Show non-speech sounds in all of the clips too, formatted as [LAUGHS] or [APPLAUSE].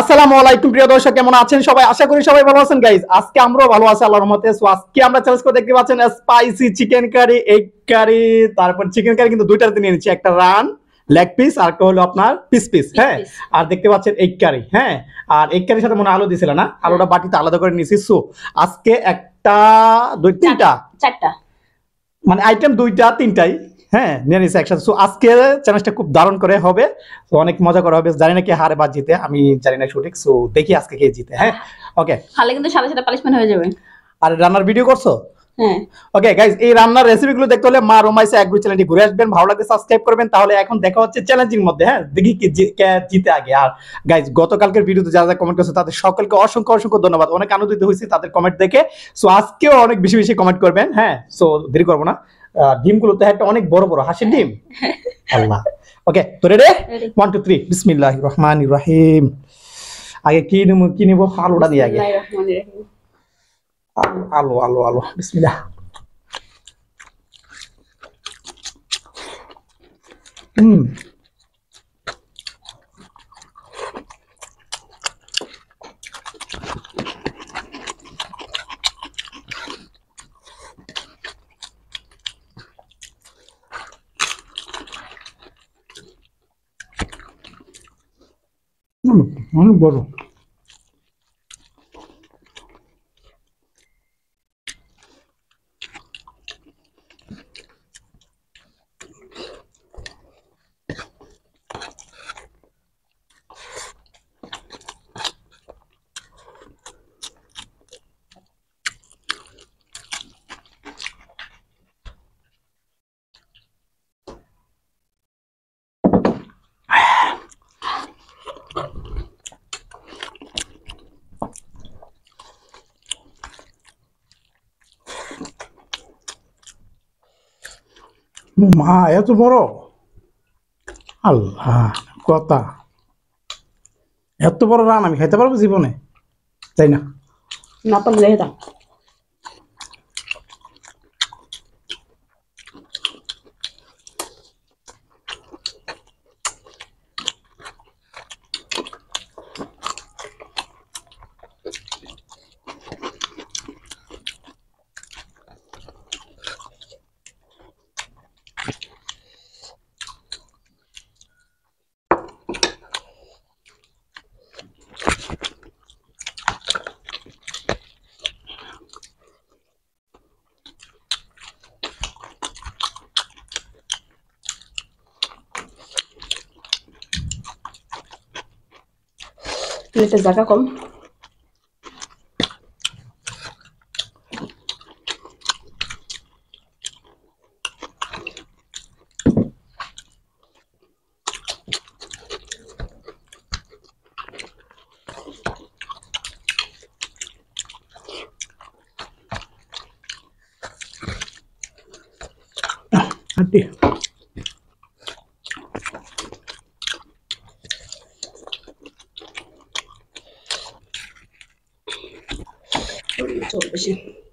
আসসালামু আলাইকুম প্রিয় দর্শক কেমন আছেন সবাই আশা করি সবাই ভালো আছেন গাইজ আজকে আমরাও ভালো আছি আল্লাহর রহমতে সো আজকে আমরা চ্যালেঞ্জ করে দেখতে পাচ্ছেন spicy chicken curry egg curry তারপর চিকেন কারি কিন্তু দুইটার দিন এনেছি একটা রান লেগ পিস আর একটা হলো আপনার পিস পিস হ্যাঁ আর দেখতে পাচ্ছেন এগ কারি হ্যাঁ আর এগ কারির সাথে মনে আলু দিছিল না হ্যাঁ। আলুটা বাটিতে আলাদা করে নিয়েছি সো আজকে একটা দুই তিনটা চারটা মানে আইটেম দুইটা তিনটাই হ্যাঁ নিয়ে নিয়েছে একসাথে আজকে চ্যালেঞ্জটা খুব দারুণ করে হবে তো অনেক মজা করা হবে জানি না কি হারে বা জিতে আমি জানি না সঠিক সো দেখি আজকে কে জিতে হ্যাঁ ওকে হ্যাঁ। তাহলে কিন্তু সাথে সাথে পানিশমেন্ট হয়ে যাবে আর রান্নার ভিডিও করছো ওকে হ্যাঁ। এই রান্নার রেসিপিগুলো দেখতে হলে মা চ্যানেলটি ঘুরে আসবেন ভালো লাগলে সাবস্ক্রাইব করবেন তাহলে এখন দেখা হচ্ছে চ্যালেঞ্জিং মধ্যে হ্যাঁ দেখি জিতে আগে আর গাইজ গতকালকের ভিডিওতে যারা যারা কমেন্ট করছে তাদের সকলকে অসংখ্য অসংখ্য ধন্যবাদ অনেক আনন্দিত হয়েছি তাদের কমেন্ট দেখে সো আজকেও অনেক বেশি বেশি কমেন্ট করবেন হ্যাঁ সো দেরি করবো না ডিমগুলো তো একটা অনেক বড় বড় হাসির ডিম [LAUGHS] আল্লাহ ওকে তো রেডি ওয়ান টু থ্রি বিসমিল্লাহ রহমান রাহিম আগে কি নিব কি নিব আলুটা দিয়ে আগে আলু আলু আলু আলু বিসমিল্লাহ হুম Ну, ну, боже. মা এত বড় আল্লাহ কথা এত বড় রান আমি খাইতে পারবো জীবনে তাই না না পারলে Defesar.com Cadê? 不行。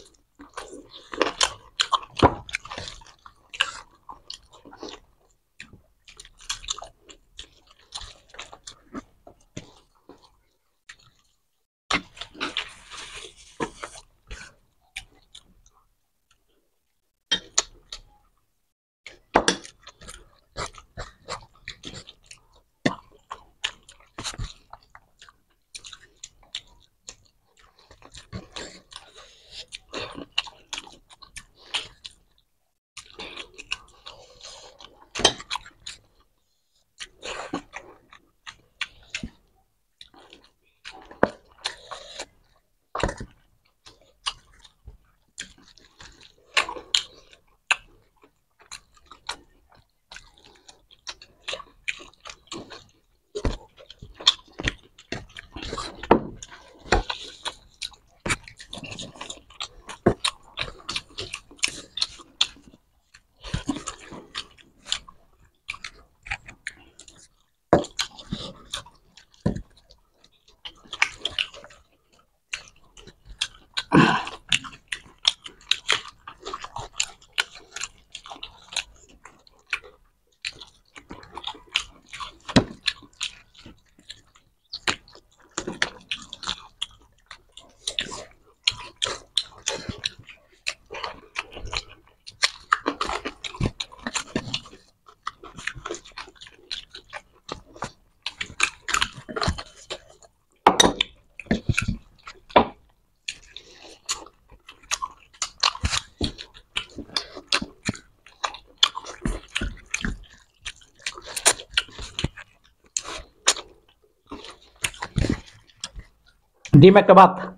जी मैं बाद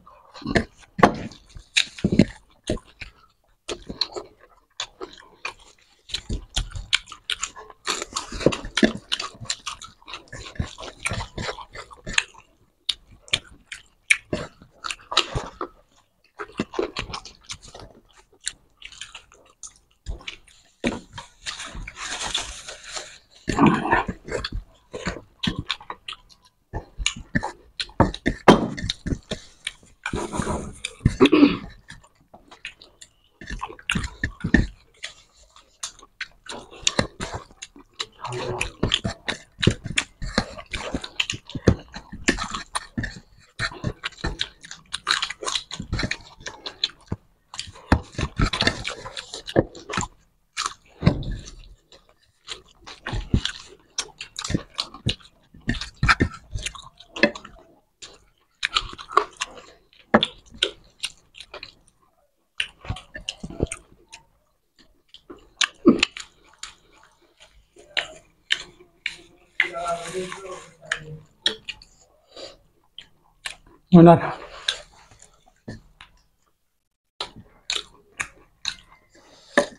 ওনার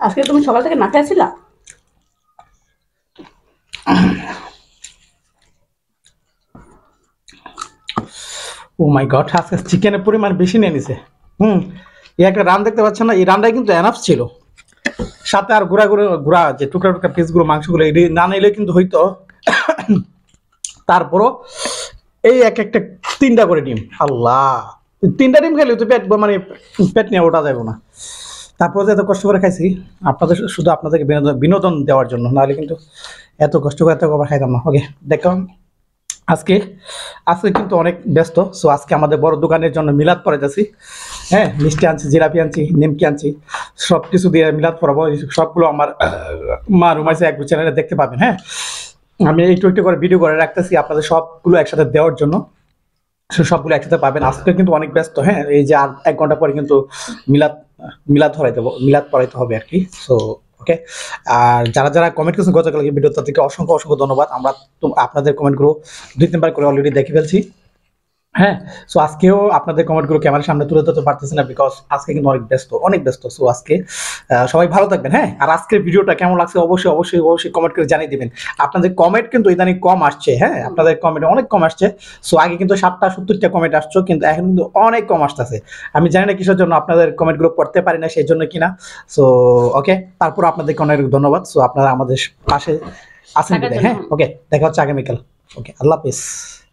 আজকে তুমি সকাল থেকে না খেয়েছিলা ও মাই গড আজকে চিকেনের পরিমাণ বেশি নিয়ে নিছে হুম এই একটা রান দেখতে পাচ্ছেন না এই রানটাই কিন্তু এনাফ ছিল সাথে আর ঘোরা ঘুরে ঘোরা যে টুকরা টুকরা পিসগুলো মাংসগুলো এই না নিলে কিন্তু হইতো তারপরও এই এক একটা তিনটা করে ডিম আল্লাহ তিনটা ডিম খেলে তো পেট মানে পেট নিয়ে ওটা যাবো না তারপর এত কষ্ট করে খাইছি আপনাদের শুধু আপনাদেরকে বিনোদন বিনোদন দেওয়ার জন্য নাহলে কিন্তু এত কষ্ট করে এত খাবার খাইতাম না ওকে দেখলাম আজকে আজকে কিন্তু অনেক ব্যস্ত সো আজকে আমাদের বড় দোকানের জন্য মিলাদ পরে যাচ্ছি হ্যাঁ মিষ্টি আনছি জিলাপি আনছি নিমকি আনছি সব কিছু দিয়ে মিলাদ পরাবো সবগুলো আমার মা রুমাইছে এক চ্যানেলে দেখতে পাবেন হ্যাঁ আমি একটু একটু করে ভিডিও করে রাখতেছি আপনাদের সবগুলো একসাথে দেওয়ার জন্য সবগুলো একসাথে পাবেন আজকে কিন্তু অনেক ব্যস্ত হ্যাঁ এই যে আর এক ঘন্টা পরে কিন্তু মিলাদ মিলাদ ধরাইতে মিলাদ পড়াইতে হবে আর কি সো ওকে আর যারা যারা কমেন্ট করছেন গতকালকে ভিডিও তাদেরকে অসংখ্য অসংখ্য ধন্যবাদ আমরা আপনাদের কমেন্টগুলো দুই তিনবার করে অলরেডি দেখে ফেলছি হ্যাঁ সো আজকেও আপনাদের কমেন্টগুলো ক্যামেরার সামনে তুলে ধরতে পারতেছি না বিকজ আজকে কিন্তু অনেক ব্যস্ত অনেক ব্যস্ত সো আজকে সবাই ভালো থাকবেন হ্যাঁ আর আজকের ভিডিওটা কেমন লাগছে অবশ্যই অবশ্যই অবশ্যই কমেন্ট করে জানিয়ে দেবেন আপনাদের কমেন্ট কিন্তু ইদানিং কম আসছে হ্যাঁ আপনাদের কমেন্ট অনেক কম আসছে সো আগে কিন্তু সাতটা সত্তরটা কমেন্ট আসছো কিন্তু এখন কিন্তু অনেক কম আসতেছে আমি জানি না কিসের জন্য আপনাদের কমেন্টগুলো পড়তে পারি না সেই জন্য কিনা সো ওকে তারপর আপনাদেরকে অনেক ধন্যবাদ সো আপনারা আমাদের পাশে আসেন হ্যাঁ ওকে দেখা হচ্ছে আগামীকাল ওকে আল্লাহ হাফিজ